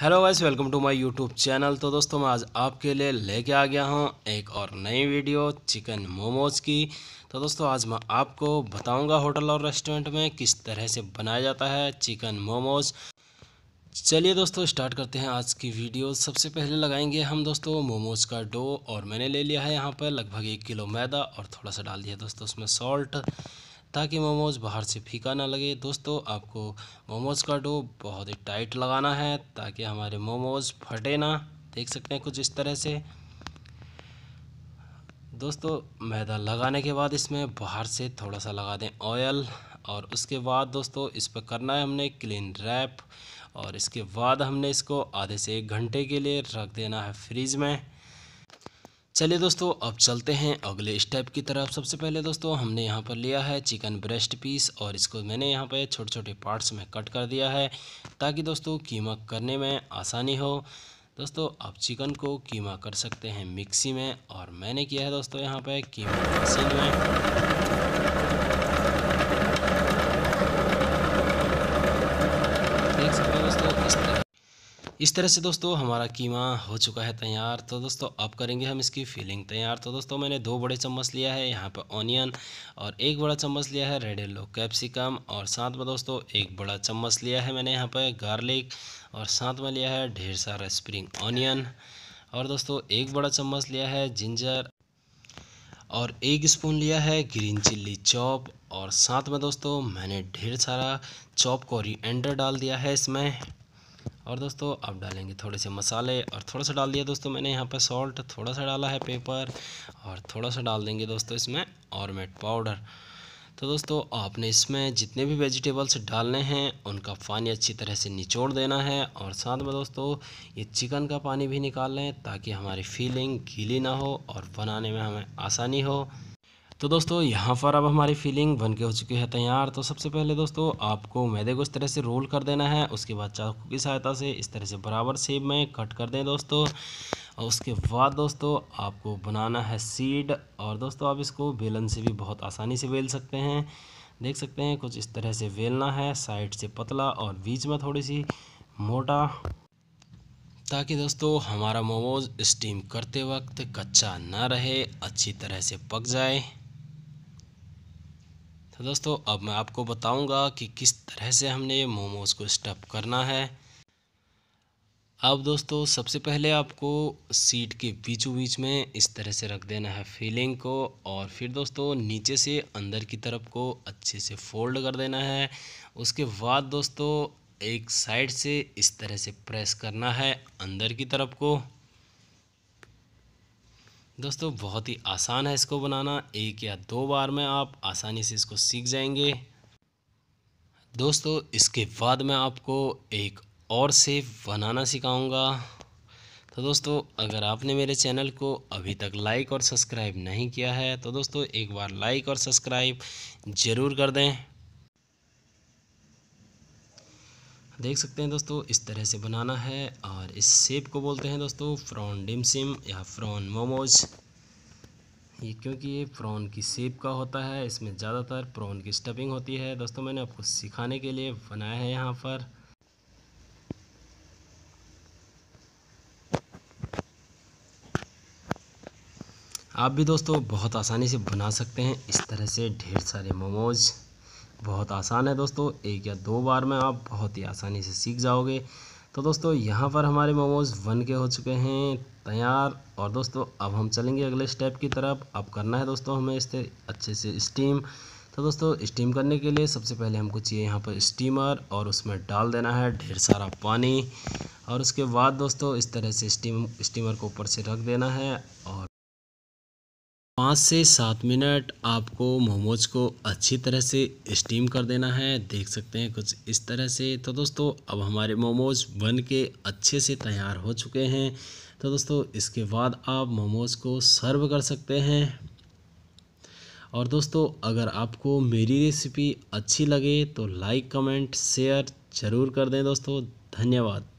hello guys welcome to my YouTube channel तो दोस्तों मैं आज आपके लिए लेके आ गया हूँ एक और नई वीडियो चिकन मोमोज़ की तो दोस्तों आज मैं आपको बताऊंगा होटल और रेस्टोरेंट में किस तरह से बनाया जाता है चिकन मोमोज़ चलिए दोस्तों स्टार्ट करते हैं आज की वीडियो सबसे पहले लगाएंगे हम दोस्तों मोमोज़ का डो और मैंने ले लिया है यहाँ पर लगभग एक किलो मैदा और थोड़ा सा डाल दिया दोस्तों उसमें सॉल्ट ताकि मोमोज़ बाहर से फीका ना लगे दोस्तों आपको मोमोज़ का डो बहुत ही टाइट लगाना है ताकि हमारे मोमोज़ फटे ना देख सकते हैं कुछ इस तरह से दोस्तों मैदा लगाने के बाद इसमें बाहर से थोड़ा सा लगा दें ऑयल और उसके बाद दोस्तों इस पर करना है हमने क्लीन रैप और इसके बाद हमने इसको आधे से एक घंटे के लिए रख देना है फ्रिज में चलिए दोस्तों अब चलते हैं अगले स्टेप की तरफ सबसे पहले दोस्तों हमने यहाँ पर लिया है चिकन ब्रेस्ट पीस और इसको मैंने यहाँ पर छोटे छोटे पार्ट्स में कट कर दिया है ताकि दोस्तों कीमा करने में आसानी हो दोस्तों आप चिकन को कीमा कर सकते हैं मिक्सी में और मैंने किया है दोस्तों यहाँ पर कीमा मशीन में इस तरह से दोस्तों हमारा कीमा हो चुका है तैयार तो दोस्तों अब करेंगे हम इसकी फिलिंग तैयार तो दोस्तों मैंने दो बड़े चम्मच लिया है यहाँ पर ऑनियन और एक बड़ा चम्मच लिया है रेड येलो कैप्सिकम और साथ में दोस्तों एक बड़ा चम्मच लिया है मैंने यहाँ पर गार्लिक और साथ में लिया है ढेर सारा स्प्रिंग ऑनियन और दोस्तों एक बड़ा चम्मच लिया है जिंजर और एक स्पून लिया है ग्रीन चिल्ली चॉप और साथ में दोस्तों मैंने ढेर सारा चॉप कोरी एंडर डाल दिया है इसमें और दोस्तों अब डालेंगे थोड़े से मसाले और थोड़ा सा डाल दिया दोस्तों मैंने यहाँ पर सॉल्ट थोड़ा सा डाला है पेपर और थोड़ा सा डाल देंगे दोस्तों इसमें ऑर्मेट पाउडर तो दोस्तों आपने इसमें जितने भी वेजिटेबल्स डालने हैं उनका पानी अच्छी तरह से निचोड़ देना है और साथ में दोस्तों ये चिकन का पानी भी निकाल लें ताकि हमारी फीलिंग गीली ना हो और बनाने में हमें आसानी हो तो दोस्तों यहाँ पर अब हमारी फीलिंग बन के हो चुकी है तैयार तो सबसे पहले दोस्तों आपको मैदे को इस तरह से रोल कर देना है उसके बाद चाकू की सहायता से इस तरह से बराबर सेब में कट कर दें दोस्तों और उसके बाद दोस्तों आपको बनाना है सीड और दोस्तों आप इसको बेलन से भी बहुत आसानी से बेल सकते हैं देख सकते हैं कुछ इस तरह से बेलना है साइड से पतला और बीच में थोड़ी सी मोटा ताकि दोस्तों हमारा मोमोज स्टीम करते वक्त कच्चा ना रहे अच्छी तरह से पक जाए तो दोस्तों अब मैं आपको बताऊंगा कि किस तरह से हमने मोमोज़ को स्टफ़ करना है अब दोस्तों सबसे पहले आपको सीट के बीचों बीच में इस तरह से रख देना है फीलिंग को और फिर दोस्तों नीचे से अंदर की तरफ को अच्छे से फोल्ड कर देना है उसके बाद दोस्तों एक साइड से इस तरह से प्रेस करना है अंदर की तरफ को दोस्तों बहुत ही आसान है इसको बनाना एक या दो बार में आप आसानी से इसको सीख जाएंगे दोस्तों इसके बाद मैं आपको एक और सेफ बनाना सिखाऊंगा तो दोस्तों अगर आपने मेरे चैनल को अभी तक लाइक और सब्सक्राइब नहीं किया है तो दोस्तों एक बार लाइक और सब्सक्राइब ज़रूर कर दें देख सकते हैं दोस्तों इस तरह से बनाना है और इस सेप को बोलते हैं दोस्तों फ्रॉन डिमसिम या फ्रॉन मोमोज ये क्योंकि ये प्रॉन की सेप का होता है इसमें ज़्यादातर प्रॉन की स्टफिंग होती है दोस्तों मैंने आपको सिखाने के लिए बनाया है यहाँ पर आप भी दोस्तों बहुत आसानी से बना सकते हैं इस तरह से ढेर सारे मोमोज़ बहुत आसान है दोस्तों एक या दो बार में आप बहुत ही आसानी से सीख जाओगे तो दोस्तों यहाँ पर हमारे मोमोज बन के हो चुके हैं तैयार और दोस्तों अब हम चलेंगे अगले स्टेप की तरफ अब करना है दोस्तों हमें इस अच्छे से स्टीम तो दोस्तों स्टीम करने के लिए सबसे पहले हमको चाहिए यहाँ पर स्टीमर और उसमें डाल देना है ढेर सारा पानी और उसके बाद दोस्तों इस तरह से स्टीम स्टीमर को ऊपर से रख देना है और पाँच से सात मिनट आपको मोमोज को अच्छी तरह से स्टीम कर देना है देख सकते हैं कुछ इस तरह से तो दोस्तों अब हमारे मोमोज बन के अच्छे से तैयार हो चुके हैं तो दोस्तों इसके बाद आप मोमोज को सर्व कर सकते हैं और दोस्तों अगर आपको मेरी रेसिपी अच्छी लगे तो लाइक कमेंट शेयर ज़रूर कर दें दोस्तों धन्यवाद